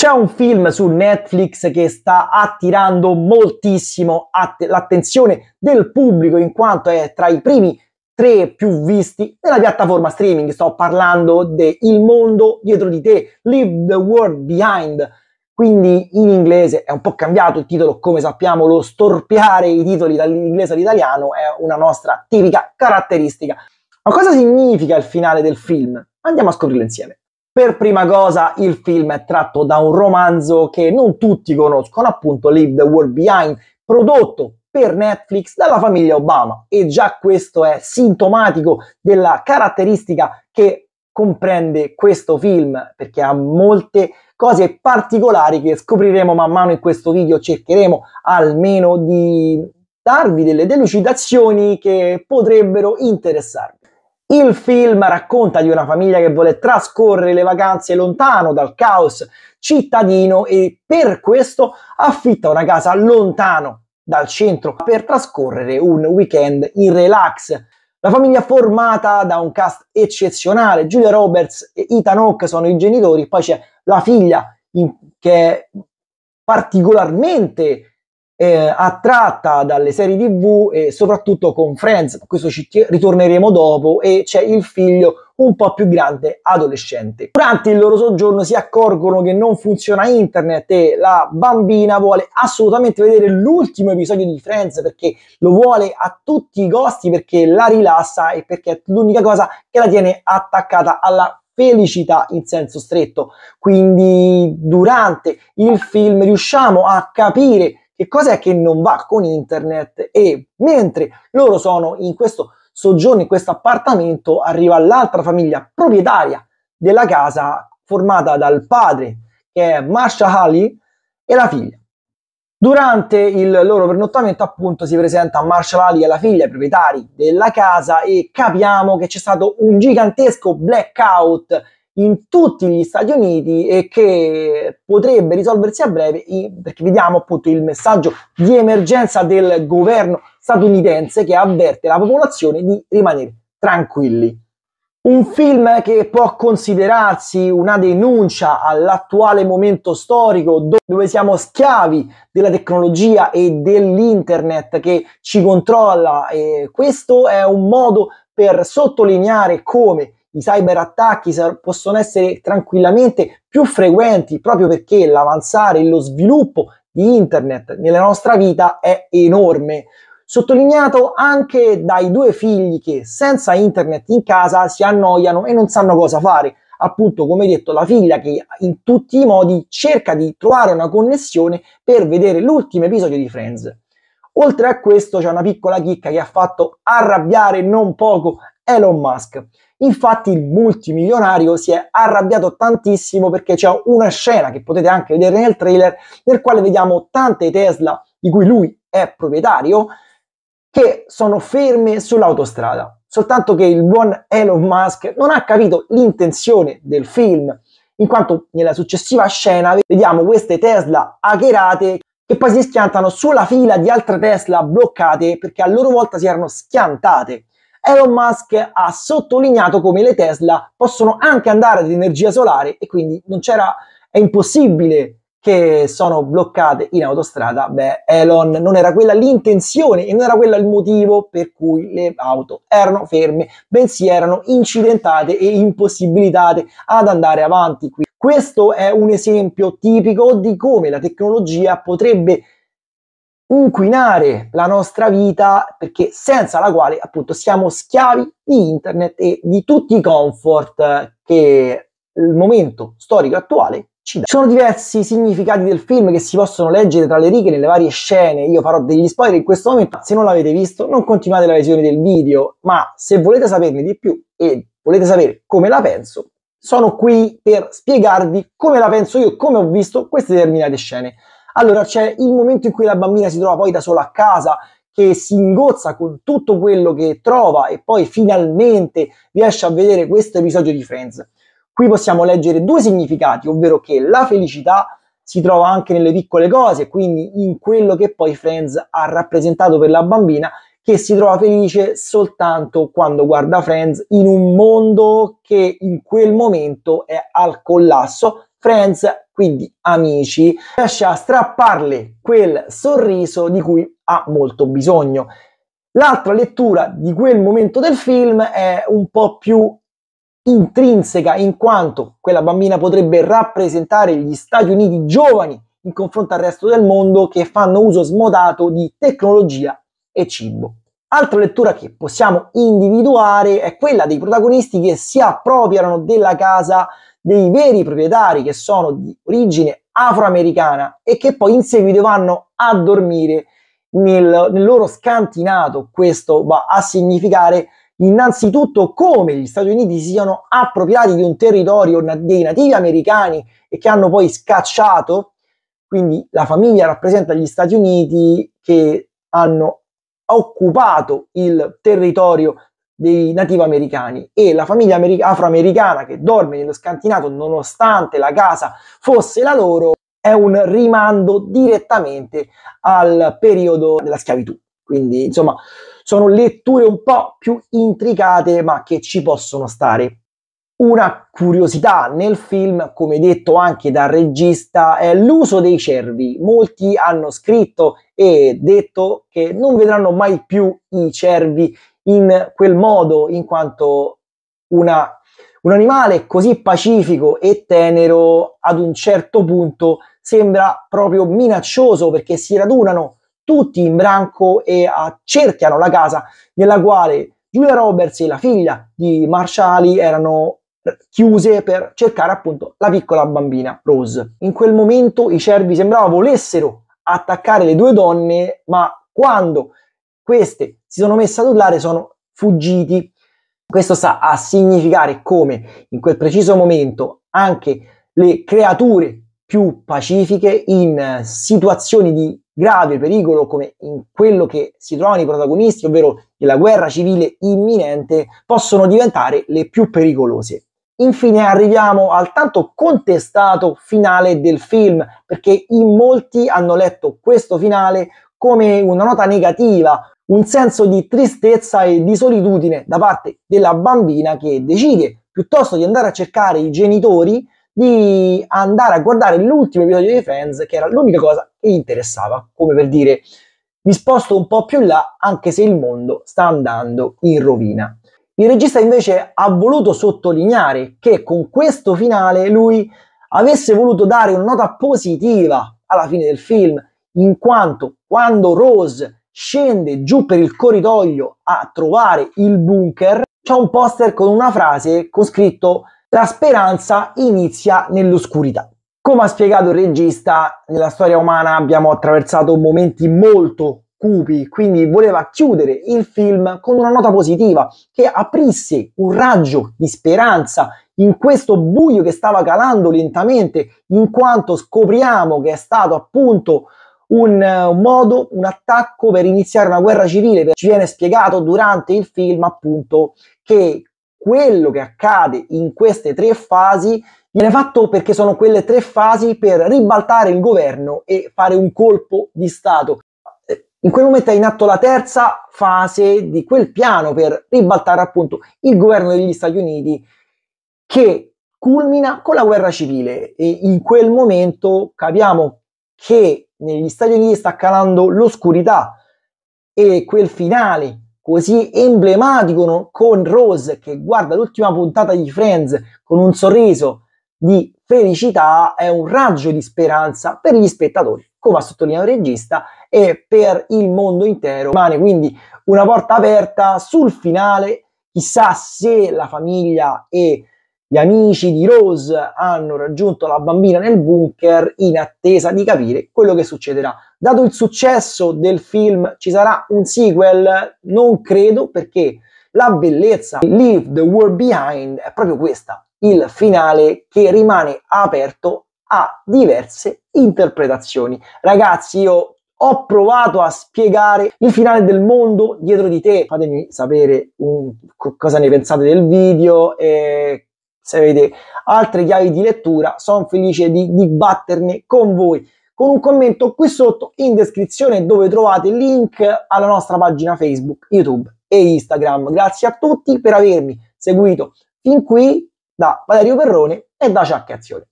C'è un film su Netflix che sta attirando moltissimo att- l'attenzione del pubblico in quanto è tra i primi tre più visti nella piattaforma streaming. Sto parlando di Il mondo dietro di te, Leave the World Behind. Quindi in inglese è un po' cambiato il titolo, come sappiamo, lo storpiare i titoli dall'inglese all'italiano è una nostra tipica caratteristica. Ma cosa significa il finale del film? Andiamo a scoprirlo insieme. Per prima cosa il film è tratto da un romanzo che non tutti conoscono, appunto Leave the World Behind, prodotto per Netflix dalla famiglia Obama e già questo è sintomatico della caratteristica che comprende questo film perché ha molte cose particolari che scopriremo man mano in questo video, cercheremo almeno di darvi delle delucidazioni che potrebbero interessarvi. Il film racconta di una famiglia che vuole trascorrere le vacanze lontano dal caos cittadino e per questo affitta una casa lontano dal centro per trascorrere un weekend in relax. La famiglia formata da un cast eccezionale, Giulia Roberts e Ethan Hawke sono i genitori, poi c'è la figlia in, che è particolarmente eh, attratta dalle serie tv e soprattutto con Friends, questo ci ritorneremo dopo, e c'è il figlio un po' più grande, adolescente. Durante il loro soggiorno si accorgono che non funziona internet e la bambina vuole assolutamente vedere l'ultimo episodio di Friends perché lo vuole a tutti i costi, perché la rilassa e perché è l'unica cosa che la tiene attaccata alla felicità in senso stretto. Quindi durante il film riusciamo a capire che cosa è che non va con internet e mentre loro sono in questo soggiorno, in questo appartamento, arriva l'altra famiglia proprietaria della casa formata dal padre che è Masha Ali e la figlia. Durante il loro pernottamento, appunto, si presenta Marshall Ali e la figlia, proprietari della casa, e capiamo che c'è stato un gigantesco blackout in tutti gli Stati Uniti e che potrebbe risolversi a breve perché vediamo appunto il messaggio di emergenza del governo statunitense che avverte la popolazione di rimanere tranquilli. Un film che può considerarsi una denuncia all'attuale momento storico dove siamo schiavi della tecnologia e dell'internet che ci controlla e questo è un modo per sottolineare come i cyberattacchi possono essere tranquillamente più frequenti proprio perché l'avanzare e lo sviluppo di internet nella nostra vita è enorme. Sottolineato anche dai due figli che senza internet in casa si annoiano e non sanno cosa fare. Appunto, come detto, la figlia che in tutti i modi cerca di trovare una connessione per vedere l'ultimo episodio di Friends. Oltre a questo c'è una piccola chicca che ha fatto arrabbiare non poco Elon Musk. Infatti il multimilionario si è arrabbiato tantissimo perché c'è una scena che potete anche vedere nel trailer nel quale vediamo tante Tesla di cui lui è proprietario che sono ferme sull'autostrada. Soltanto che il buon Elon Musk non ha capito l'intenzione del film, in quanto nella successiva scena vediamo queste Tesla hackerate che poi si schiantano sulla fila di altre Tesla bloccate perché a loro volta si erano schiantate. Elon Musk ha sottolineato come le Tesla possono anche andare ad energia solare e quindi non c'era, è impossibile che sono bloccate in autostrada. Beh, Elon, non era quella l'intenzione e non era quello il motivo per cui le auto erano ferme, bensì erano incidentate e impossibilitate ad andare avanti. Questo è un esempio tipico di come la tecnologia potrebbe inquinare la nostra vita perché senza la quale appunto siamo schiavi di internet e di tutti i comfort che il momento storico attuale ci dà. Ci sono diversi significati del film che si possono leggere tra le righe nelle varie scene, io farò degli spoiler in questo momento, se non l'avete visto non continuate la visione del video, ma se volete saperne di più e volete sapere come la penso, sono qui per spiegarvi come la penso io, come ho visto queste determinate scene. Allora c'è il momento in cui la bambina si trova poi da sola a casa, che si ingozza con tutto quello che trova e poi finalmente riesce a vedere questo episodio di Friends. Qui possiamo leggere due significati, ovvero che la felicità si trova anche nelle piccole cose, quindi in quello che poi Friends ha rappresentato per la bambina che si trova felice soltanto quando guarda Friends in un mondo che in quel momento è al collasso. Friends quindi, amici, riesce a strapparle quel sorriso di cui ha molto bisogno. L'altra lettura di quel momento del film è un po' più intrinseca in quanto quella bambina potrebbe rappresentare gli Stati Uniti giovani in confronto al resto del mondo che fanno uso smodato di tecnologia e cibo. Altra lettura che possiamo individuare è quella dei protagonisti che si appropriano della casa dei veri proprietari che sono di origine afroamericana e che poi in seguito vanno a dormire nel, nel loro scantinato. Questo va a significare innanzitutto come gli Stati Uniti si siano appropriati di un territorio dei nativi americani e che hanno poi scacciato, quindi la famiglia rappresenta gli Stati Uniti che hanno occupato il territorio dei nativi americani e la famiglia americ- afroamericana che dorme nello scantinato nonostante la casa fosse la loro è un rimando direttamente al periodo della schiavitù. Quindi, insomma, sono letture un po' più intricate, ma che ci possono stare. Una curiosità nel film, come detto anche dal regista, è l'uso dei cervi. Molti hanno scritto e detto che non vedranno mai più i cervi in quel modo, in quanto una, un animale così pacifico e tenero ad un certo punto sembra proprio minaccioso perché si radunano tutti in branco e accerchiano la casa nella quale Julia Roberts e la figlia di Marshali erano chiuse per cercare appunto la piccola bambina Rose. In quel momento i cervi sembrava volessero attaccare le due donne, ma quando queste si sono messi ad urlare, sono fuggiti. Questo sta a significare come in quel preciso momento anche le creature più pacifiche in situazioni di grave pericolo come in quello che si trovano i protagonisti, ovvero la guerra civile imminente, possono diventare le più pericolose. Infine arriviamo al tanto contestato finale del film, perché in molti hanno letto questo finale come una nota negativa, un senso di tristezza e di solitudine da parte della bambina che decide piuttosto di andare a cercare i genitori di andare a guardare l'ultimo episodio di Friends, che era l'unica cosa che interessava, come per dire mi sposto un po' più là, anche se il mondo sta andando in rovina. Il regista invece ha voluto sottolineare che con questo finale lui avesse voluto dare una nota positiva alla fine del film, in quanto quando Rose scende giù per il corridoio a trovare il bunker, c'è un poster con una frase con scritto La speranza inizia nell'oscurità. Come ha spiegato il regista, nella storia umana abbiamo attraversato momenti molto cupi, quindi voleva chiudere il film con una nota positiva che aprisse un raggio di speranza in questo buio che stava calando lentamente, in quanto scopriamo che è stato appunto un, eh, un modo, un attacco per iniziare una guerra civile. Ci viene spiegato durante il film appunto che quello che accade in queste tre fasi viene fatto perché sono quelle tre fasi per ribaltare il governo e fare un colpo di Stato. Eh, in quel momento è in atto la terza fase di quel piano per ribaltare appunto il governo degli Stati Uniti che culmina con la guerra civile e in quel momento capiamo che negli Stati Uniti sta calando l'oscurità e quel finale così emblematico con Rose che guarda l'ultima puntata di Friends con un sorriso di felicità è un raggio di speranza per gli spettatori, come ha sottolineato il regista, e per il mondo intero. Rimane quindi una porta aperta sul finale, chissà se la famiglia e gli amici di Rose hanno raggiunto la bambina nel bunker in attesa di capire quello che succederà. Dato il successo del film, ci sarà un sequel? Non credo perché la bellezza di Leave the World Behind è proprio questa, il finale che rimane aperto a diverse interpretazioni. Ragazzi, io ho provato a spiegare il finale del mondo dietro di te. Fatemi sapere un, cosa ne pensate del video e se avete altre chiavi di lettura, sono felice di dibatterne con voi con un commento qui sotto in descrizione dove trovate link alla nostra pagina Facebook, YouTube e Instagram. Grazie a tutti per avermi seguito fin qui da Valerio Perrone e da Azione.